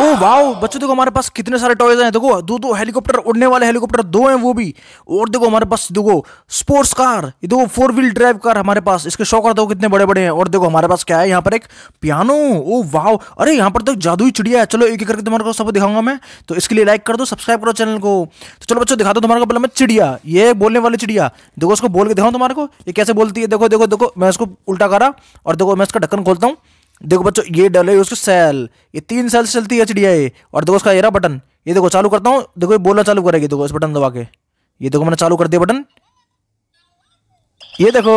oh wow बच्चों देखो हमारे पास कितने सारे टॉयज हैं देखो दो दो हेलीकॉप्टर उड़ने वाले हेलीकॉप्टर दो हैं वो भी और देखो हमारे पास देखो स्पोर्ट्स कार ये देखो फोर व्हील ड्राइव कार हमारे पास इसके शौक देखो कितने बड़े बड़े हैं और देखो हमारे पास क्या है यहाँ पर एक पियानो ओ वाओ अरे यहाँ पर तो जादुई चिड़िया है चलो एक एक करके तुम्हारे को सब दिखाऊंगा मैं तो इसके लिए लाइक कर दो सब्सक्राइब करो चैनल को तो चलो बच्चों दिखा दो तुम्हारे को पहले मैं चिड़िया ये बोलने वाली चिड़िया देखो उसको बोल के दिखाऊँ तुम्हारे को ये कैसे बोलती है देखो देखो देखो मैं उसको उल्टा करा और देखो मैं इसका ढक्कन खोलता हूँ देखो बच्चों ये डल है उसकी सेल ये तीन सेल से चलती है एच डी आई और देखो उसका एरा बटन ये देखो चालू करता हूँ देखो ये बोला चालू करेगी देखो इस बटन दबा के ये देखो मैंने चालू कर दिया बटन ये देखो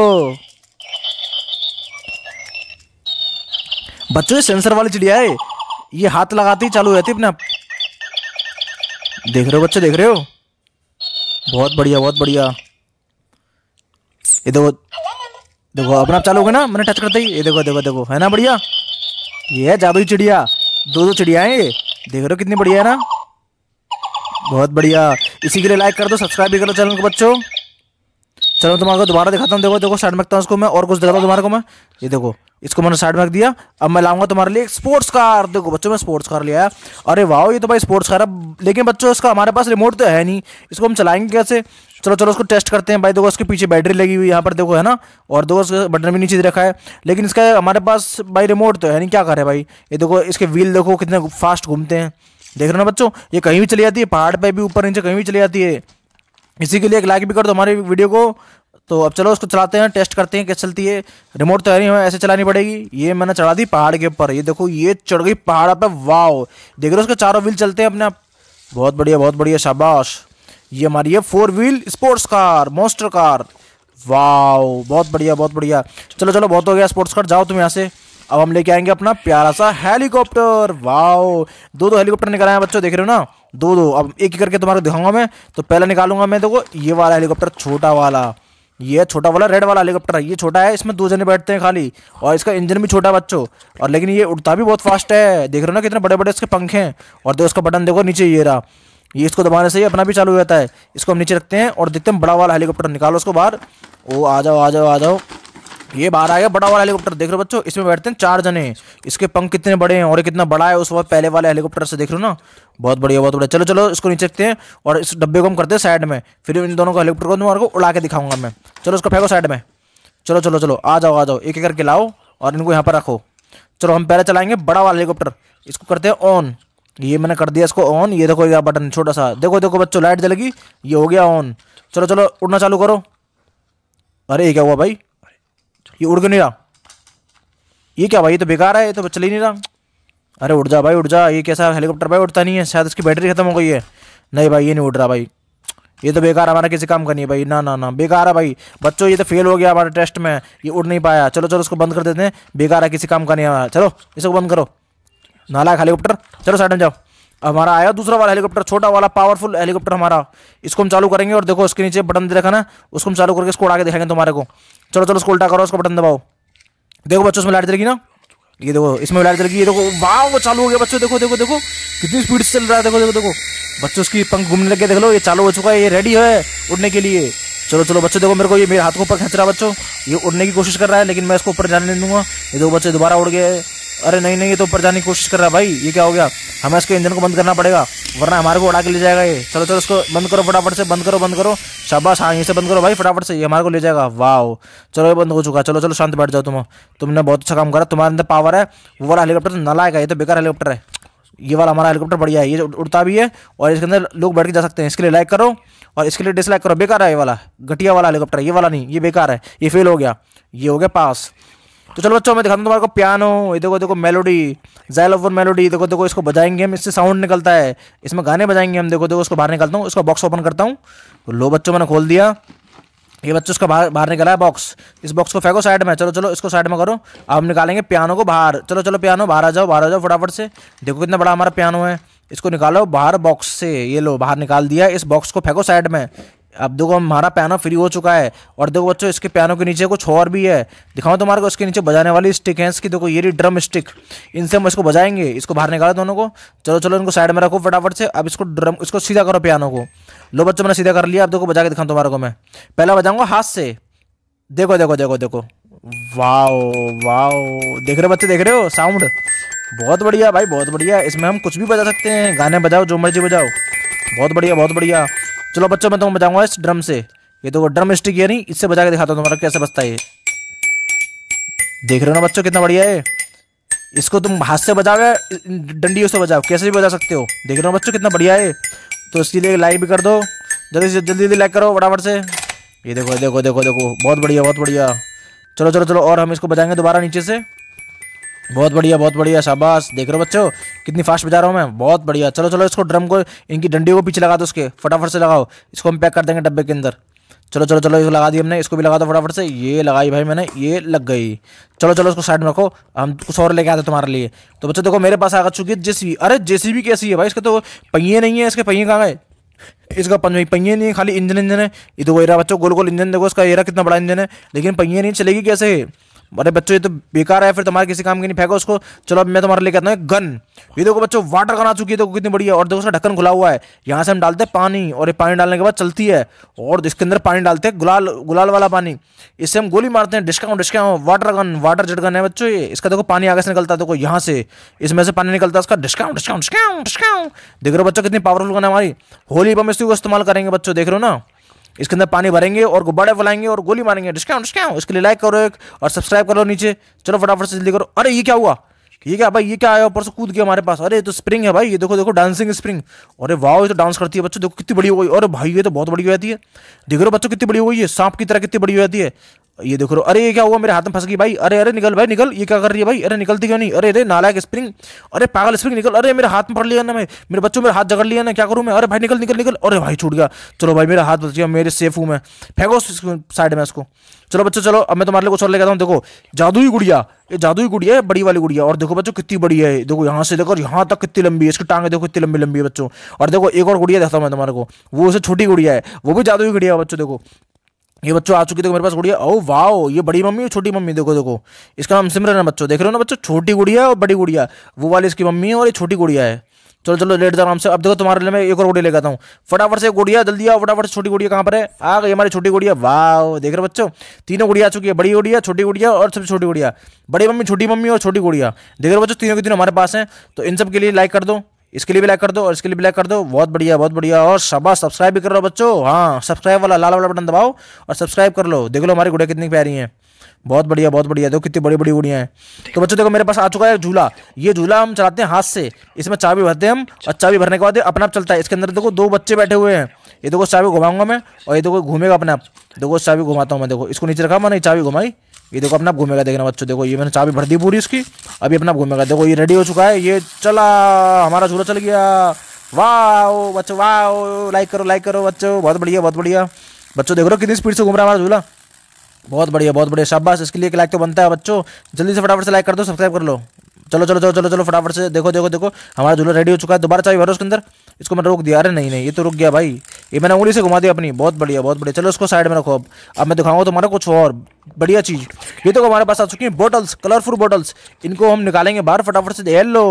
बच्चों ये सेंसर वाली चिड़िया है ये हाथ लगाती ही चालू रहती अपने आप देख रहे हो बच्चे देख रहे हो बहुत बढ़िया बहुत बढ़िया ये देखो देखो अपना आप चालू होगा ना मैंने टच करते ही ये देखो देखो देखो है ना बढ़िया ये है जादू चिड़िया दो दो चिड़िया है ये देख रहे हो कितनी बढ़िया है ना बहुत बढ़िया इसी के लिए लाइक कर दो सब्सक्राइब भी कर दो चैनल को बच्चों चलो तुम्हारे को दोबारा दिखाता हूँ देखो देखो साइड में हूँ उसको मैं और कुछ दिखाता हूँ तुम्हारे को मैं ये देखो इसको मैंने साइड में दिया अब मैं लाऊंगा तुम्हारे लिए स्पोर्ट्स कार देखो बच्चों मैं स्पोर्ट्स कार लिया है अरे वाह ये तो भाई स्पोर्ट्स कार है लेकिन बच्चों इसका हमारे पास रिमोट तो है नहीं इसको हम चलाएंगे कैसे चलो चलो उसको टेस्ट करते हैं भाई देखो उसके पीछे बैटरी लगी हुई यहाँ पर देखो है ना और देखो उसका बटन भी नीचे रखा है लेकिन इसका हमारे पास भाई रिमोट तो है नहीं क्या करे भाई ये देखो इसके व्हील देखो कितने फास्ट घूमते हैं देख रहे हो ना बच्चों ये कहीं भी चली जाती है पहाड़ पर भी ऊपर नीचे कहीं भी चली जाती है इसी के लिए एक लाइक भी कर दो हमारी वीडियो को तो अब चलो उसको चलाते हैं टेस्ट करते हैं कैसे चलती है रिमोट तो है नहीं हमें ऐसे चलानी पड़ेगी ये मैंने चढ़ा दी पहाड़ के ऊपर ये देखो ये चढ़ गई पहाड़ पर वाओ देख रहे हो उसके चारों व्हील चलते हैं अपने आप बहुत बढ़िया बहुत बढ़िया शाबाश ये हमारी है four wheel sports car monster car wow बहुत बढ़िया बहुत बढ़िया चलो चलो बहुत हो गया स्पोर्ट्स कार जाओ तुम यहाँ से अब हम लेके आएंगे अपना प्यारा सा हेलीकॉप्टर वाओ दो दो हेलीकॉप्टर निकल आए बच्चों देख रहे हो ना दो दो अब एक ही करके तुम्हारे दिखाऊंगा मैं तो पहले निकालूंगा मैं देखो ये वाला हेलीकॉप्टर छोटा वाला ये छोटा वाला रेड वाला हेलीकॉप्टर है ये छोटा है इसमें दो जने बैठते हैं खाली और इसका इंजन भी छोटा बच्चों और लेकिन ये उड़ता भी बहुत फास्ट है देख रहे हो ना कितने बड़े बड़े इसके पंखे हैं और दो इसका बटन देखो नीचे ये रहा ये इसको दबाने से ही अपना भी चालू हो जाता है इसको हम नीचे रखते हैं और देखते हैं बड़ा वाला हेलीकॉप्टर निकालो उसको बाहर ओ आ जाओ आ जाओ आ जाओ ये बाहर आ गया बड़ा वाला हेलीकॉप्टर देख रहे हो बच्चों इसमें बैठते हैं चार जने इसके पंख कितने बड़े हैं और कितना बड़ा है उस वक्त पहले वाले हेलीकॉप्टर से देख रहे हो ना बहुत बढ़िया बहुत बढ़िया चलो चलो इसको नीचे रखते हैं और इस डब्बे को हम करते हैं साइड में फिर इन दोनों को हेलीकॉप्टर को तुम्हारे को उड़ा के दिखाऊंगा मैं चलो इसको फेंको साइड में चलो चलो चलो आ जाओ आ जाओ एक एक करके लाओ और इनको यहाँ पर रखो चलो हम पहले चलाएंगे बड़ा वाला हेलीकॉप्टर इसको करते हैं ऑन ये मैंने कर दिया इसको ऑन ये देखो यार बटन छोटा सा देखो देखो बच्चों लाइट जलेगी ये हो गया ऑन चलो चलो उड़ना चालू करो अरे ये क्या हुआ भाई ये उड़ क्यों नहीं रहा ये क्या भाई ये तो बेकार है ये तो चल ही नहीं रहा अरे उड़ जा भाई उड़ जा ये कैसा हेलीकॉप्टर भाई उड़ता नहीं है शायद इसकी बैटरी खत्म हो गई है नहीं भाई ये नहीं उड़ रहा भाई ये तो बेकार हमारा किसी काम का नहीं है भाई ना ना ना बेकार है भाई बच्चों ये तो फेल हो गया हमारे टेस्ट में ये उड़ नहीं पाया चलो चलो इसको बंद कर देते हैं बेकार है किसी काम का नहीं हमारा चलो इसको बंद करो नालायक हेलीकॉप्टर चलो साइड में जाओ हमारा आया दूसरा वाला हेलीकॉप्टर छोटा वाला पावरफुल हेलीकॉप्टर हमारा इसको हम चालू करेंगे और देखो उसके नीचे बटन दे रखा ना उसको हम चालू करके इसको उड़ा के दिखाएंगे तुम्हारे को चलो चलो उसको उल्टा करो उसका बटन दबाओ देखो बच्चों उसमें लाइट जलेगी ना ये देखो इसमें लाइट जलेगी ये देखो वाह वो चालू हो गया बच्चों देखो देखो देखो कितनी स्पीड से चल रहा है देखो देखो देखो बच्चों उसकी पंख घूमने लग गया देख लो ये चालू हो चुका है ये रेडी है उड़ने के लिए चलो चलो बच्चों देखो मेरे को ये मेरे हाथ को ऊपर खींच रहा है बच्चों ये उड़ने की कोशिश कर रहा है लेकिन मैं इसको ऊपर जाने नहीं दूंगा ये देखो बच्चे दोबारा उड़ गए अरे नहीं नहीं ये तो ऊपर जाने की कोशिश कर रहा है भाई ये क्या हो गया हमें इसके इंजन को बंद करना पड़ेगा वरना हमारे को उड़ा के ले जाएगा ये चलो चलो इसको बंद करो फटाफट से बंद करो बंद करो शाबाश हाँ यहीं से बंद करो भाई फटाफट से ये हमारे को ले जाएगा वाह चलो ये बंद हो चुका चलो चलो शांत बैठ जाओ तुम तुमने बहुत अच्छा काम करा तुम्हारे अंदर पावर है वो वाला हेलीकॉप्टर तो नला आएगा ये तो बेकार हेलीकॉप्टर है ये वाला हमारा हेलीकॉप्टर बढ़िया है ये उड़ता भी है और इसके अंदर लोग बैठ के जा सकते हैं इसके लिए लाइक करो और इसके लिए डिसलाइक करो बेकार है ये वाला घटिया वाला हेलीकॉप्टर ये वाला नहीं ये बेकार है ये फेल हो गया ये हो गया पास तो चलो बच्चों मैं दिखाता हूँ तुम्हारे को पियानो ये देखो देखो मेलोडी जाइलोफोन मेलोडी देखो देखो इसको बजाएंगे हम इससे साउंड निकलता है इसमें गाने बजाएंगे हम देखो देखो उसको बाहर निकालता हूँ उसका बॉक्स ओपन करता हूँ तो लो बच्चों मैंने खोल दिया ये बच्चों उसका बाहर बाहर निकला है बॉक्स इस बॉक्स को फेंको साइड में चलो चलो इसको साइड में करो अब निकालेंगे पियानो को बाहर चलो चलो पियानो बाहर आ जाओ बाहर आ जाओ फटाफट से देखो कितना बड़ा हमारा पियानो है इसको निकालो बाहर बॉक्स से ये लो बाहर निकाल दिया इस बॉक्स को फेंको साइड में अब देखो हमारा पियानो फ्री हो चुका है और देखो बच्चों इसके पियानो के नीचे कुछ और भी है दिखाऊं तुम्हारे को इसके नीचे बजाने वाली स्टिक है इसकी देखो ये रही ड्रम स्टिक इनसे हम इसको बजाएंगे इसको बाहर निकालो दोनों को चलो चलो इनको साइड में रखो फटाफट से अब इसको ड्रम इसको सीधा करो पियानो को लो बच्चों मैंने सीधा कर लिया अब देखो बजा के दिखाऊँ तुम्हारे को मैं पहला बजाऊँगा हाथ से देखो देखो देखो देखो वाओ वाओ देख रहे बच्चे देख रहे हो साउंड बहुत बढ़िया भाई बहुत बढ़िया इसमें हम कुछ भी बजा सकते हैं गाने बजाओ जो मर्जी बजाओ बहुत बढ़िया बहुत बढ़िया चलो बच्चों मैं तुम्हें बजाऊंगा इस ड्रम से ये तो ड्रम स्टिक है नहीं इससे बजा के दिखाता हूँ तुम्हारा कैसे बजता है देख रहे हो ना बच्चों कितना बढ़िया है इसको तुम हाथ से बजाओ या डंडियों से बजाओ कैसे भी बजा सकते हो देख रहे हो बच्चों कितना बढ़िया है तो इसके लिए लाइक भी कर दो जल्दी से जल्दी जल्दी लाइक करो बराबर से ये देखो देखो देखो देखो बहुत बढ़िया बहुत बढ़िया चलो चलो चलो और हम इसको बजाएंगे दोबारा नीचे से बहुत बढ़िया बहुत बढ़िया शाबाश देख रहे हो बच्चों कितनी फास्ट बजा रहा हूँ मैं बहुत बढ़िया चलो चलो इसको ड्रम को इनकी डंडी को पीछे लगा दो उसके फटाफट से लगाओ इसको हम पैक कर देंगे डब्बे के अंदर चलो चलो चलो इसको लगा दी हमने इसको भी लगा दो फटाफट से ये लगाई भाई मैंने ये लग गई चलो चलो इसको साइड में रखो हम कुछ और लेके आते तुम्हारे लिए तो बच्चों देखो मेरे पास आ चुकी है जेसीबी अरे जेसीबी कैसी है भाई इसके तो पहिए नहीं है इसके पहिए कहाँ गए इसका पंजे पहिए नहीं है खाली इंजन इंजन है ये तो वही बच्चों गोल गोल इंजन देखो इसका एरा कितना बड़ा इंजन है लेकिन पहिए नहीं चलेगी कैसे अरे बच्चों ये तो बेकार है फिर तुम्हारे किसी काम की नहीं फेंको उसको चलो अब मैं तुम्हारे लेके आता हूँ गन ये देखो बच्चों वाटर गन आ चुकी है देखो कितनी बढ़िया है और देखो उसका ढक्कन खुला हुआ है यहाँ से हम डालते हैं पानी और ये पानी डालने के बाद चलती है और इसके अंदर पानी डालते हैं गुलाल गुलाल वाला पानी इससे हम गोली मारते हैं discount discount water gun water jet gun है बच्चों ये इसका देखो पानी आगे से निकलता है देखो यहाँ से इसमें से पानी निकलता है उसका डिस्काउंट डिस्काउंट डिस्काउंट डिस्काउंट देख रहे हो बच्चों कितनी पावरफुल गन है हमारी होली पर हम इसको इस्तेमाल करेंगे बच्चों देख रहे हो ना इसके अंदर पानी भरेंगे और गुब्बारे फैलाएंगे और गोली मारेंगे डिस्काउंट डिस्काउंट इसके लिए लाइक करो एक और सब्सक्राइब करो नीचे चलो फटाफट से जल्दी करो अरे ये क्या हुआ ये क्या भाई ये क्या आया ऊपर से कूद गया हमारे पास अरे तो स्प्रिंग है भाई ये देखो देखो डांसिंग स्प्रिंग अरे वाह ये तो डांस करती है बच्चों देखो कितनी बड़ी हो गई अरे भाई ये तो बहुत बड़ी हो जाती है देख रहे हो बच्चों कितनी बड़ी हो गई है सांप की तरह कितनी बड़ी हो जाती है ये देखो अरे ये क्या हुआ मेरे हाथ में फंस गई भाई अरे अरे निकल भाई निकल ये क्या कर रही है भाई अरे निकलती क्यों नहीं अरे अरे नालायक स्प्रिंग अरे पागल स्प्रिंग निकल अरे मेरे हाथ में पड़ लिया ना मैं मेरे बच्चों मेरे हाथ जगड़ लिया ना क्या करूँ मैं अरे भाई निकल निकल निकल अरे भाई छूट गया चलो भाई मेरा हाथ बच गया मेरे सेफ हूँ मैं फेंको साइड में उसको चलो बच्चों चलो अब मैं तुम्हारे लिए कुछ और लेकर आता हूँ देखो जादुई गुड़िया ये जादुई गुड़िया है बड़ी वाली गुड़िया और देखो बच्चों कितनी बड़ी है देखो यहाँ से देखो यहाँ तक कितनी लंबी है इसकी टांगे देखो कितनी लंबी लंबी है बच्चों और देखो एक और गुड़िया देखता हूँ मैं तुम्हारे को वो उसे छोटी गुड़िया है वो भी जादुई गुड़िया है बच्चों देखो ये बच्चों आ चुकी देखो मेरे पास गुड़िया ओ वाओ ये बड़ी मम्मी और छोटी मम्मी देखो देखो इसका नाम सिमरन है बच्चों देख रहे हो ना बच्चों छोटी गुड़िया और बड़ी गुड़िया वो वाली इसकी मम्मी है और ये छोटी गुड़िया है चलो चलो लेट जाओ आराम से अब देखो तुम्हारे लिए मैं एक और गुड़िया ले आता हूँ फटाफट से गुड़िया जल्दी आओ फटाफट से छोटी गुड़िया कहाँ पर है आ गई हमारी छोटी गुड़िया वाह देख रहे बच्चों तीनों गुड़िया आ चुकी है बड़ी गुड़िया छोटी गुड़िया और सबसे छोटी गुड़िया बड़ी मम्मी छोटी मम्मी और छोटी गुड़िया देख रहे बच्चों तीनों की तीनों हमारे पास हैं तो इन सब के लिए लाइक कर दो इसके लिए भी लाइक कर दो और इसके लिए भी लाइक कर दो बहुत बढ़िया बहुत बढ़िया और सबा सब्सक्राइब भी कर लो बच्चों हाँ सब्सक्राइब वाला लाल वाला बटन दबाओ और सब्सक्राइब कर लो देख लो हमारी गुड़िया कितनी प्यारी हैं बहुत बढ़िया बहुत बढ़िया देखो कितनी बड़ी बड़ी गुड़िया हैं तो बच्चों देखो मेरे पास आ चुका है झूला ये झूला हम चलाते हैं हाथ से इसमें चाबी भरते हैं हम और चाबी भरने के बाद अपने आप चलता है इसके अंदर देखो दो बच्चे बैठे हुए हैं ये देखो चाबी घुमाऊंगा मैं और ये देखो घूमेगा अपने आप देखो चाबी घुमाता हूँ मैं देखो इसको नीचे रखा मैंने चाबी घुमाई ये देखो अपना घूमेगा देखना बच्चों देखो ये मैंने चाबी भर दी पूरी इसकी अभी अपना घूमेगा देखो ये रेडी हो चुका है ये चला हमारा झूला चल गया वाह बच्चो वाह लाइक करो लाइक करो बच्चो बहुत बढ़िया बहुत बढ़िया बच्चों देख रहे हो कितनी स्पीड से घूम रहा है हमारा झूला बहुत बढ़िया बहुत बढ़िया शाबाश इसके लिए एक लाइक तो बनता है बच्चों जल्दी से फटाफट से लाइक कर दो सब्सक्राइब कर लो चलो चलो चलो चलो चलो फटाफट से देखो देखो देखो हमारा झूला रेडी हो चुका है दोबारा चाहिए भर उसके अंदर इसको मैं रोक दिया अरे नहीं नहीं ये तो रुक गया भाई ये मैंने उंगली से घुमा दिया अपनी बहुत बढ़िया बहुत बढ़िया चलो उसको साइड में रखो अब अब मैं दिखाऊंगा तुम्हारा कुछ और बढ़िया चीज ये तो हमारे पास आ चुकी है बोटल्स कलरफुल बोटल्स इनको हम निकालेंगे बाहर फटाफट से येलो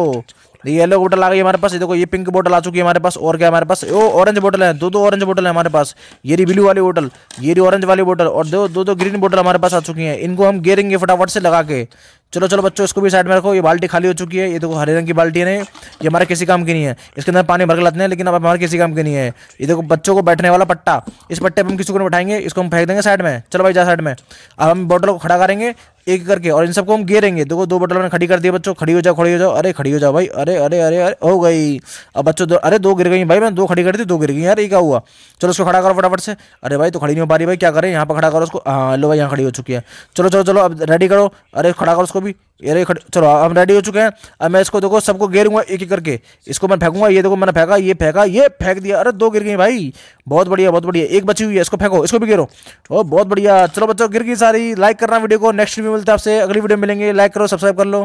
येलो बोटल आ गई हमारे पास ये देखो ये पिंक बोटल आ चुकी है हमारे पास और क्या हमारे पास ओ ऑरेंज बोटल है दो दो ऑरेंज बोटल है हमारे पास ये ब्लू वाली बोटल ये री ऑरेंज वाली बोटल और दो दो दो ग्रीन बोटल हमारे पास आ चुकी है इनको हम गेरेंगे फटाफट से लगा के चलो चलो बच्चों इसको भी साइड में रखो ये बाल्टी खाली हो चुकी है ये देखो हरे रंग की बाल्टी है ये हमारे किसी काम की नहीं है इसके अंदर पानी भर के लाते हैं लेकिन अब हमारे किसी काम की नहीं है ये देखो बच्चों को बैठने वाला पट्टा इस पट्टे पर हम किसी को बैठाएंगे इसको हम फेंक देंगे साइड में चलो भाई जा साइड में अब हम बॉटल को खड़ा करेंगे एक करके और इन सबको हम घेरेंगे देखो दो बटल में खड़ी कर दिया बच्चों खड़ी हो जाओ खड़ी हो जाओ अरे खड़ी हो जाओ भाई अरे अरे अरे अरे हो गई अब बच्चों दो अरे दो गिर गई भाई मैंने दो खड़ी कर दी दो गिर गई यार ये क्या हुआ चलो उसको खड़ा करो फटाफट से अरे भाई तो खड़ी नहीं हो पा रही भाई क्या करें यहाँ पर खड़ा करो उसको हाँ लो भाई यहाँ खड़ी हो चुकी है चलो चलो चलो अब रेडी करो अरे खड़ा करो उसको भी ये चलो हम रेडी हो चुके हैं अब मैं इसको देखो सबको घेरूंगा एक एक करके इसको मैं फेंकूंगा ये देखो मैंने फेंका ये फेंका ये फेंक दिया अरे दो गिर गई भाई बहुत बढ़िया बहुत बढ़िया एक बची हुई है इसको फेंको इसको भी गिरो ओ बहुत बढ़िया चलो बच्चों गिर गई सारी लाइक करना वीडियो को नेक्स्ट वीडियो मिलते आपसे अगली वीडियो मिलेंगे लाइक करो सब्सक्राइब कर लो